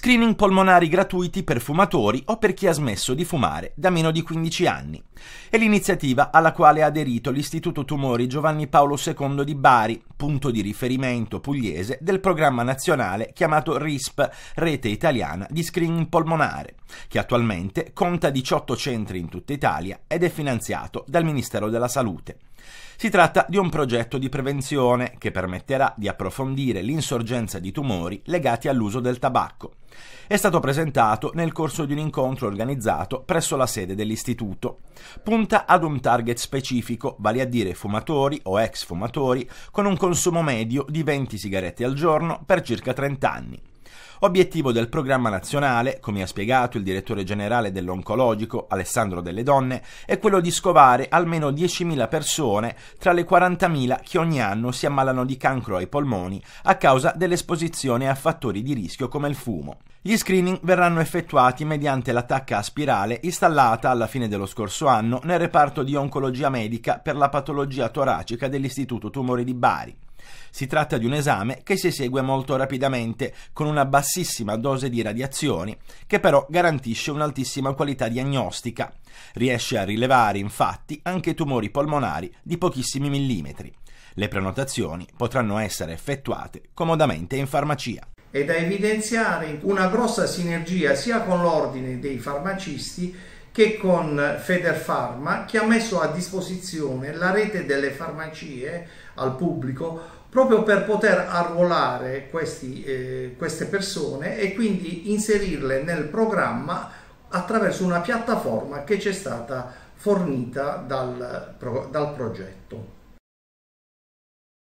screening polmonari gratuiti per fumatori o per chi ha smesso di fumare da meno di 15 anni. È l'iniziativa alla quale ha aderito l'Istituto Tumori Giovanni Paolo II di Bari, punto di riferimento pugliese del programma nazionale chiamato RISP, Rete Italiana di Screening Polmonare, che attualmente conta 18 centri in tutta Italia ed è finanziato dal Ministero della Salute. Si tratta di un progetto di prevenzione che permetterà di approfondire l'insorgenza di tumori legati all'uso del tabacco. È stato presentato nel corso di un incontro organizzato presso la sede dell'istituto. Punta ad un target specifico, vale a dire fumatori o ex fumatori, con un consumo medio di 20 sigarette al giorno per circa 30 anni. Obiettivo del programma nazionale, come ha spiegato il direttore generale dell'oncologico Alessandro Delle Donne, è quello di scovare almeno 10.000 persone tra le 40.000 che ogni anno si ammalano di cancro ai polmoni a causa dell'esposizione a fattori di rischio come il fumo. Gli screening verranno effettuati mediante l'attacca a spirale installata alla fine dello scorso anno nel reparto di oncologia medica per la patologia toracica dell'Istituto Tumori di Bari. Si tratta di un esame che si esegue molto rapidamente, con una bassissima dose di radiazioni, che però garantisce un'altissima qualità diagnostica. Riesce a rilevare infatti anche tumori polmonari di pochissimi millimetri. Le prenotazioni potranno essere effettuate comodamente in farmacia è da evidenziare una grossa sinergia sia con l'ordine dei farmacisti che con Federpharma che ha messo a disposizione la rete delle farmacie al pubblico proprio per poter arruolare questi, eh, queste persone e quindi inserirle nel programma attraverso una piattaforma che ci è stata fornita dal, dal progetto.